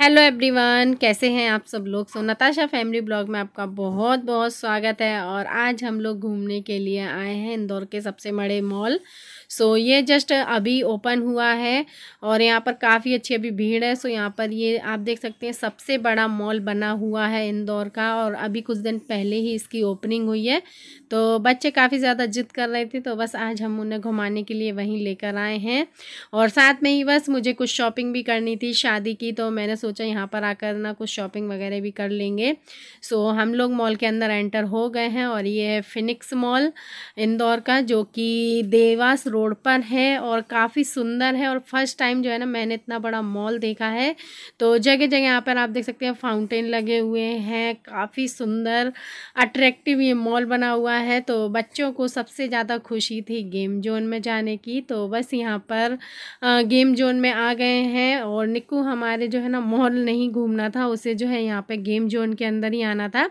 Hello everyone कैसे हैं आप सब लोग सो नताशा फैमिली ब्लॉग में आपका बहुत बहुत स्वागत है और आज हम लोग घूमने के लिए आए हैं इंदौर के सबसे बड़े मॉल सो so, ये जस्ट अभी ओपन हुआ है और यहाँ पर काफ़ी अच्छी अभी भीड़ है सो so, यहाँ पर ये आप देख सकते हैं सबसे बड़ा मॉल बना हुआ है इंदौर का और अभी कुछ दिन पहले ही इसकी ओपनिंग हुई है तो बच्चे काफ़ी ज़्यादा जिद कर रहे थे तो बस आज हम उन्हें घुमाने के लिए वहीं लेकर आए हैं और साथ में ही बस मुझे कुछ शॉपिंग भी करनी थी शादी की तो मैंने सोचा यहाँ पर आकर ना कुछ शॉपिंग वगैरह भी कर लेंगे सो so, हम लोग मॉल के अंदर एंटर हो गए हैं और ये है फिनिक्स मॉल इंदौर का जो कि देवास रोड पर है और काफ़ी सुंदर है और फर्स्ट टाइम जो है ना मैंने इतना बड़ा मॉल देखा है तो जगह जगह यहाँ पर आप देख सकते हैं फाउंटेन लगे हुए हैं काफ़ी सुंदर अट्रैक्टिव ये मॉल बना हुआ है तो बच्चों को सबसे ज़्यादा खुशी थी गेम जोन में जाने की तो बस यहाँ पर गेम जोन में आ गए हैं और निकू हमारे जो है ना मॉल नहीं घूमना था उसे जो है यहाँ पे गेम जोन के अंदर ही आना था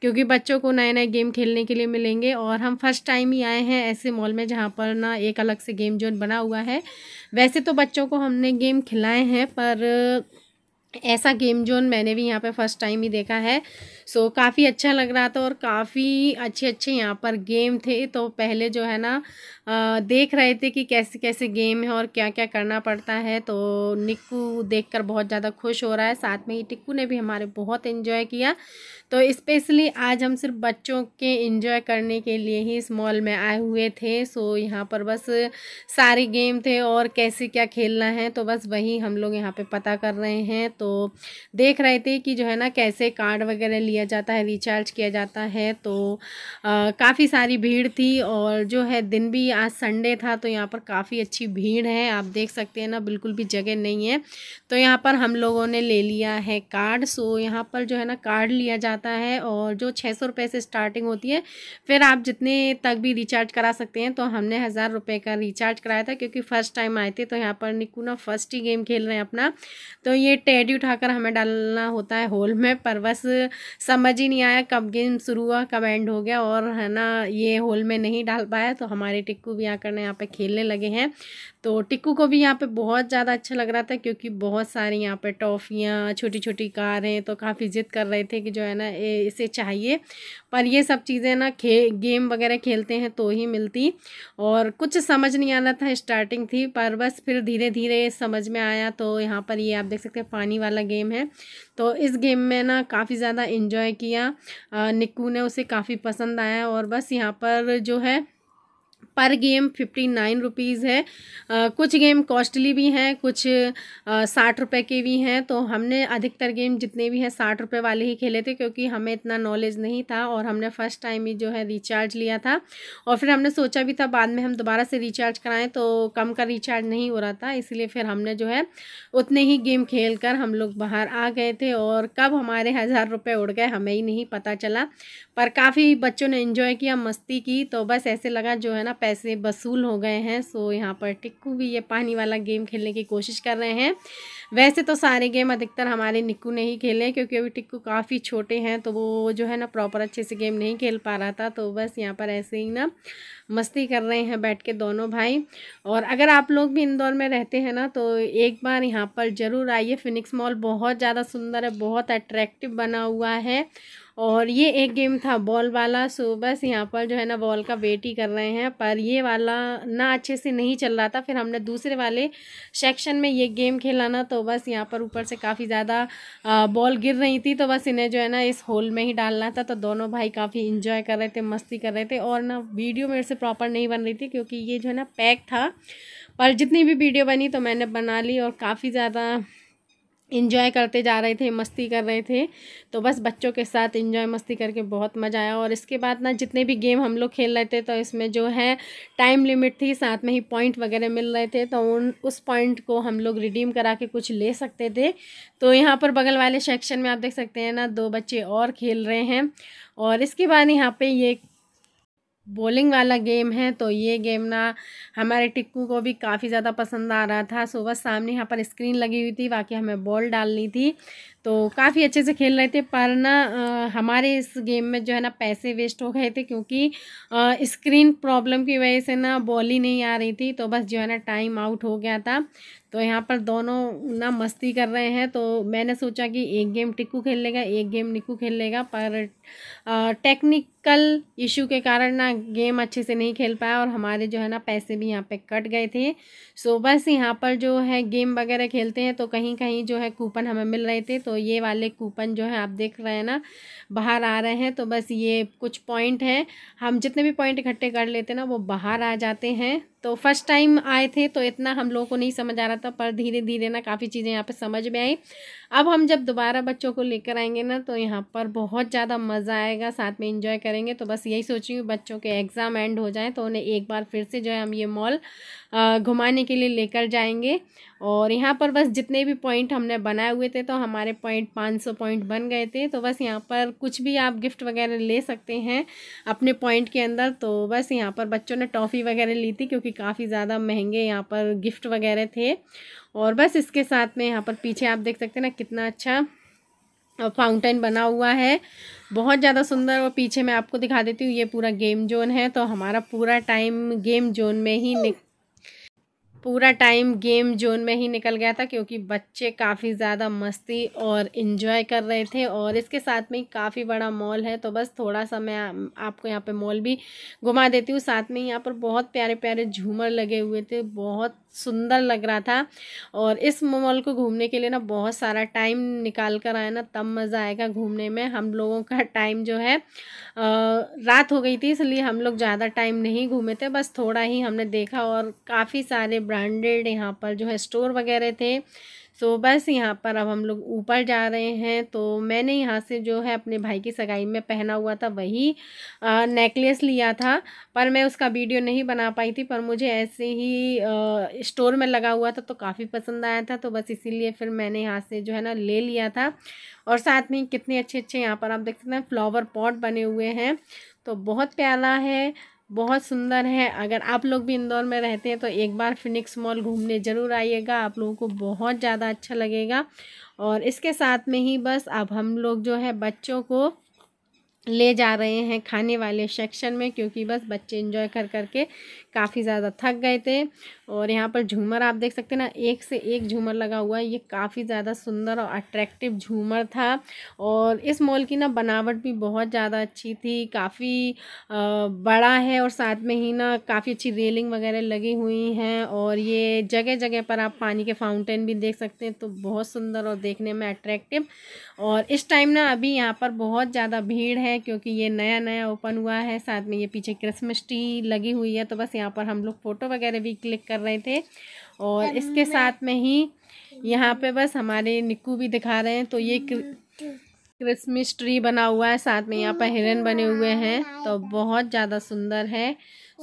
क्योंकि बच्चों को नए नए गेम खेलने के लिए मिलेंगे और हम फर्स्ट टाइम ही आए हैं ऐसे मॉल में जहाँ पर ना एक अलग से गेम जोन बना हुआ है वैसे तो बच्चों को हमने गेम खिलाए हैं पर ऐसा गेम जोन मैंने भी यहाँ पे फर्स्ट टाइम ही देखा है सो so, काफ़ी अच्छा लग रहा था और काफ़ी अच्छे अच्छे यहाँ पर गेम थे तो पहले जो है ना देख रहे थे कि कैसे कैसे गेम है और क्या क्या करना पड़ता है तो निक्कू देखकर बहुत ज़्यादा खुश हो रहा है साथ में ही टिक्कू ने भी हमारे बहुत इन्जॉय किया तो स्पेशली आज हम सिर्फ बच्चों के इन्जॉय करने के लिए ही इस मॉल में आए हुए थे सो यहाँ पर बस सारे गेम थे और कैसे क्या खेलना है तो बस वही हम लोग यहाँ पर पता कर रहे हैं तो देख रहे थे कि जो है ना कैसे कार्ड वगैरह लिया जाता है रिचार्ज किया जाता है तो काफ़ी सारी भीड़ थी और जो है दिन भी आज संडे था तो यहाँ पर काफ़ी अच्छी भीड़ है आप देख सकते हैं ना बिल्कुल भी जगह नहीं है तो यहाँ पर हम लोगों ने ले लिया है कार्ड सो यहाँ पर जो है ना कार्ड लिया जाता है और जो छः सौ रुपये से स्टार्टिंग होती है फिर आप जितने तक भी रिचार्ज करा सकते हैं तो हमने हज़ार रुपये का रिचार्ज कराया था क्योंकि फ़र्स्ट टाइम आए थे तो यहाँ पर निकुना फर्स्ट ही गेम खेल रहे हैं अपना तो ये टेड ऑलरेडी उठाकर हमें डालना होता है होल में पर बस समझ ही नहीं आया कब गेम शुरू हुआ कब एंड हो गया और है ना ये होल में नहीं डाल पाया तो हमारे टिक्कू भी आकर यहाँ पे खेलने लगे हैं तो टिक्कू को भी यहाँ पे बहुत ज़्यादा अच्छा लग रहा था क्योंकि बहुत सारी यहाँ पे टॉफ़ियाँ छोटी छोटी कार हैं तो काफ़ी ज़िद कर रहे थे कि जो है ना इसे चाहिए पर ये सब चीज़ें ना खे गेम वगैरह खेलते हैं तो ही मिलती और कुछ समझ नहीं आ रहा था स्टार्टिंग थी पर बस फिर धीरे धीरे समझ में आया तो यहाँ पर ये आप देख सकते हैं पानी वाला गेम है तो इस गेम में ना काफ़ी ज़्यादा इंजॉय किया निक्कू ने उसे काफ़ी पसंद आया और बस यहाँ पर जो है पर गेम फिफ्टी नाइन रुपीज़ है आ, कुछ गेम कॉस्टली भी हैं कुछ साठ रुपए के भी हैं तो हमने अधिकतर गेम जितने भी हैं साठ रुपए वाले ही खेले थे क्योंकि हमें इतना नॉलेज नहीं था और हमने फ़र्स्ट टाइम ही जो है रिचार्ज लिया था और फिर हमने सोचा भी था बाद में हम दोबारा से रिचार्ज कराएं तो कम का रिचार्ज नहीं हो रहा था इसलिए फिर हमने जो है उतने ही गेम खेल कर हम लोग बाहर आ गए थे और कब हमारे हज़ार रुपये उड़ गए हमें ही नहीं पता चला पर काफ़ी बच्चों ने इन्जॉय किया मस्ती की तो बस ऐसे लगा जो है ना पैसे वसूल हो गए हैं सो यहाँ पर टिक्कू भी ये पानी वाला गेम खेलने की कोशिश कर रहे हैं वैसे तो सारे गेम अधिकतर हमारे निक्कू ने ही खेले क्योंकि अभी टिक्कू काफ़ी छोटे हैं तो वो जो है ना प्रॉपर अच्छे से गेम नहीं खेल पा रहा था तो बस यहाँ पर ऐसे ही ना मस्ती कर रहे हैं बैठ के दोनों भाई और अगर आप लोग भी इंदौर में रहते हैं ना तो एक बार यहाँ पर ज़रूर आइए फिनिक्स मॉल बहुत ज़्यादा सुंदर है बहुत अट्रैक्टिव बना हुआ है और ये एक गेम था बॉल वाला सो बस यहाँ पर जो है ना बॉल का वेट ही कर रहे हैं पर ये वाला ना अच्छे से नहीं चल रहा था फिर हमने दूसरे वाले सेक्शन में ये गेम खेला ना तो बस यहाँ पर ऊपर से काफ़ी ज़्यादा बॉल गिर रही थी तो बस इन्हें जो है ना इस होल में ही डालना था तो दोनों भाई काफ़ी इंजॉय कर रहे थे मस्ती कर रहे थे और ना वीडियो मेरे से प्रॉपर नहीं बन रही थी क्योंकि ये जो है ना पैक था पर जितनी भी वीडियो बनी तो मैंने बना ली और काफ़ी ज़्यादा इन्जॉय करते जा रहे थे मस्ती कर रहे थे तो बस बच्चों के साथ इन्जॉय मस्ती करके बहुत मज़ा आया और इसके बाद ना जितने भी गेम हम लोग खेल रहे थे तो इसमें जो है टाइम लिमिट थी साथ में ही पॉइंट वगैरह मिल रहे थे तो उन उस पॉइंट को हम लोग रिडीम करा के कुछ ले सकते थे तो यहाँ पर बगल वाले सेक्शन में आप देख सकते हैं ना दो बच्चे और खेल रहे हैं और इसके बाद यहाँ पर ये बॉलिंग वाला गेम है तो ये गेम ना हमारे टिक्कू को भी काफ़ी ज़्यादा पसंद आ रहा था सुबह सामने यहाँ पर स्क्रीन लगी हुई थी बाकी हमें बॉल डालनी थी तो काफ़ी अच्छे से खेल रहे थे पर ना हमारे इस गेम में जो है ना पैसे वेस्ट हो गए थे क्योंकि स्क्रीन प्रॉब्लम की वजह से ना बॉल ही नहीं आ रही थी तो बस जो है ना टाइम आउट हो गया था तो यहाँ पर दोनों ना मस्ती कर रहे हैं तो मैंने सोचा कि एक गेम टिक्कू खेल लेगा एक गेम निक्कू खेल लेगा पर टेक्निकल इशू के कारण ना गेम अच्छे से नहीं खेल पाया और हमारे जो है ना पैसे भी यहाँ पर कट गए थे सो बस यहाँ पर जो है गेम वगैरह खेलते हैं तो कहीं कहीं जो है कूपन हमें मिल रहे थे तो ये वाले कूपन जो है आप देख रहे हैं ना बाहर आ रहे हैं तो बस ये कुछ पॉइंट हैं हम जितने भी पॉइंट इकट्ठे कर लेते हैं ना वो बाहर आ जाते हैं तो फर्स्ट टाइम आए थे तो इतना हम लोगों को नहीं समझ आ रहा था पर धीरे धीरे ना काफ़ी चीज़ें यहाँ पे समझ में आई अब हम जब दोबारा बच्चों को लेकर आएंगे ना तो यहाँ पर बहुत ज़्यादा मज़ा आएगा साथ में इंजॉय करेंगे तो बस यही सोच रही हूँ बच्चों के एग्ज़ाम एंड हो जाएँ तो उन्हें एक बार फिर से जो है हम ये मॉल घुमाने के लिए लेकर जाएंगे और यहाँ पर बस जितने भी पॉइंट हमने बनाए हुए थे तो हमारे पॉइंट पाँच सौ पॉइंट बन गए थे तो बस यहाँ पर कुछ भी आप गिफ्ट वगैरह ले सकते हैं अपने पॉइंट के अंदर तो बस यहाँ पर बच्चों ने टॉफ़ी वगैरह ली थी क्योंकि क्योंकि काफ़ी ज़्यादा महंगे यहाँ पर गिफ्ट वगैरह थे और बस इसके साथ में यहाँ पर पीछे आप देख सकते हैं ना कितना अच्छा फाउंटेन बना हुआ है बहुत ज़्यादा सुंदर और पीछे मैं आपको दिखा देती हूँ ये पूरा गेम जोन है तो हमारा पूरा टाइम गेम जोन में ही पूरा टाइम गेम जोन में ही निकल गया था क्योंकि बच्चे काफ़ी ज़्यादा मस्ती और इन्जॉय कर रहे थे और इसके साथ में काफ़ी बड़ा मॉल है तो बस थोड़ा सा मैं आपको यहाँ पे मॉल भी घुमा देती हूँ साथ में यहाँ पर बहुत प्यारे प्यारे झूमर लगे हुए थे बहुत सुंदर लग रहा था और इस मॉल को घूमने के लिए ना बहुत सारा टाइम निकाल कर आया ना तब मज़ा आएगा घूमने में हम लोगों का टाइम जो है रात हो गई थी इसलिए हम लोग ज़्यादा टाइम नहीं घूमे थे बस थोड़ा ही हमने देखा और काफ़ी सारे ब्रांडेड यहाँ पर जो है स्टोर वगैरह थे सो so, बस यहाँ पर अब हम लोग ऊपर जा रहे हैं तो मैंने यहाँ से जो है अपने भाई की सगाई में पहना हुआ था वही नेकलेस लिया था पर मैं उसका वीडियो नहीं बना पाई थी पर मुझे ऐसे ही स्टोर में लगा हुआ था तो काफ़ी पसंद आया था तो बस इसीलिए फिर मैंने यहाँ से जो है ना ले लिया था और साथ में कितने अच्छे अच्छे यहाँ पर आप देख सकते हैं फ्लावर पॉट बने हुए हैं तो बहुत प्यारा है बहुत सुंदर है अगर आप लोग भी इंदौर में रहते हैं तो एक बार फिनिक्स मॉल घूमने ज़रूर आइएगा आप लोगों को बहुत ज़्यादा अच्छा लगेगा और इसके साथ में ही बस अब हम लोग जो है बच्चों को ले जा रहे हैं खाने वाले सेक्शन में क्योंकि बस बच्चे इंजॉय कर कर के काफ़ी ज़्यादा थक गए थे और यहाँ पर झूमर आप देख सकते हैं ना एक से एक झूमर लगा हुआ है ये काफ़ी ज़्यादा सुंदर और अट्रैक्टिव झूमर था और इस मॉल की ना बनावट भी बहुत ज़्यादा अच्छी थी काफ़ी बड़ा है और साथ में ही ना काफ़ी अच्छी रेलिंग वगैरह लगी हुई हैं और ये जगह जगह पर आप पानी के फाउंटेन भी देख सकते हैं तो बहुत सुंदर और देखने में अट्रैक्टिव और इस टाइम ना अभी यहाँ पर बहुत ज़्यादा भीड़ है क्योंकि ये नया नया ओपन हुआ है साथ में ये पीछे क्रिसमस ट्री लगी हुई है तो बस यहाँ यहाँ पर हम लोग फ़ोटो वगैरह भी क्लिक कर रहे थे और इसके साथ में ही हम्म। यहाँ पे बस हमारे निक्कू भी दिखा रहे हैं तो ये हम्म, क्रिसमस ट्री बना हुआ है साथ में यहाँ पर हिरन बने हुए हैं तो हम्म। बहुत ज़्यादा सुंदर है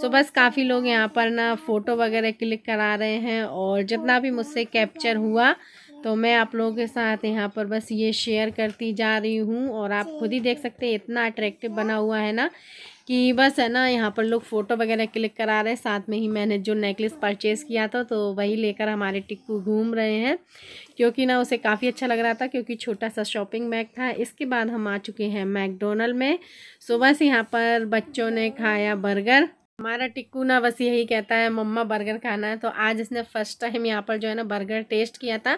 सो बस काफ़ी लोग यहाँ पर ना फ़ोटो वगैरह क्लिक करा रहे हैं और जितना भी मुझसे कैप्चर हुआ तो मैं आप लोगों के साथ यहाँ पर बस ये शेयर करती जा रही हूँ और आप खुद ही देख सकते हैं इतना अट्रैक्टिव बना हुआ है ना कि बस है ना यहाँ पर लोग फ़ोटो वगैरह क्लिक करा रहे हैं साथ में ही मैंने जो नेकलेस परचेज़ किया था तो वही लेकर हमारे टिक्कू घूम रहे हैं क्योंकि ना उसे काफ़ी अच्छा लग रहा था क्योंकि छोटा सा शॉपिंग बैग था इसके बाद हम आ चुके हैं मैकडोनल्ड में सुबह से यहाँ पर बच्चों ने खाया बर्गर हमारा टिक्कू ना बस यही कहता है मम्मा बर्गर खाना है तो आज इसने फर्स्ट टाइम यहाँ पर जो है ना बर्गर टेस्ट किया था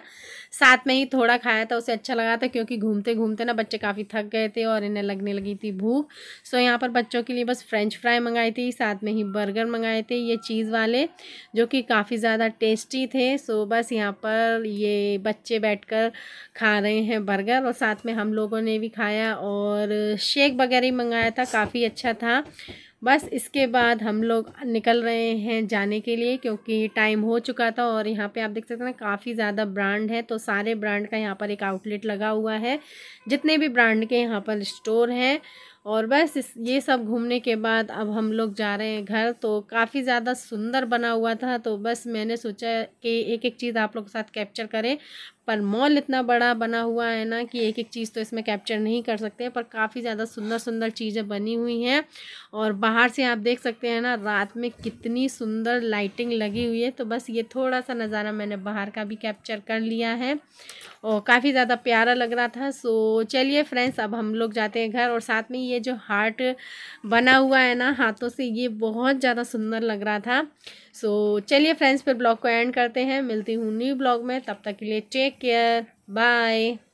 साथ में ही थोड़ा खाया था उसे अच्छा लगा था क्योंकि घूमते घूमते ना बच्चे काफ़ी थक गए थे और इन्हें लगने लगी थी भूख सो यहाँ पर बच्चों के लिए बस फ्रेंच फ्राई मंगाई थी साथ में ही बर्गर मंगाए थे ये चीज़ वाले जो कि काफ़ी ज़्यादा टेस्टी थे सो बस यहाँ पर ये बच्चे बैठ खा रहे हैं बर्गर और साथ में हम लोगों ने भी खाया और शेक वगैरह ही मंगाया था काफ़ी अच्छा था बस इसके बाद हम लोग निकल रहे हैं जाने के लिए क्योंकि टाइम हो चुका था और यहाँ पे आप देख सकते हैं काफ़ी ज़्यादा ब्रांड है तो सारे ब्रांड का यहाँ पर एक आउटलेट लगा हुआ है जितने भी ब्रांड के यहाँ पर स्टोर हैं और बस इस ये सब घूमने के बाद अब हम लोग जा रहे हैं घर तो काफ़ी ज़्यादा सुंदर बना हुआ था तो बस मैंने सोचा कि एक एक चीज़ आप लोग के साथ कैप्चर करें पर मॉल इतना बड़ा बना हुआ है ना कि एक एक चीज़ तो इसमें कैप्चर नहीं कर सकते पर काफ़ी ज़्यादा सुंदर सुंदर चीज़ें बनी हुई हैं और बाहर से आप देख सकते हैं ना रात में कितनी सुंदर लाइटिंग लगी हुई है तो बस ये थोड़ा सा नज़ारा मैंने बाहर का भी कैप्चर कर लिया है और काफ़ी ज़्यादा प्यारा लग रहा था सो चलिए फ्रेंड्स अब हम लोग जाते हैं घर और साथ में ये जो हार्ट बना हुआ है ना हाथों से ये बहुत ज़्यादा सुंदर लग रहा था सो चलिए फ्रेंड्स फिर ब्लॉग को एंड करते हैं मिलती हूँ न्यू ब्लॉग में तब तक के लिए टेक केयर बाय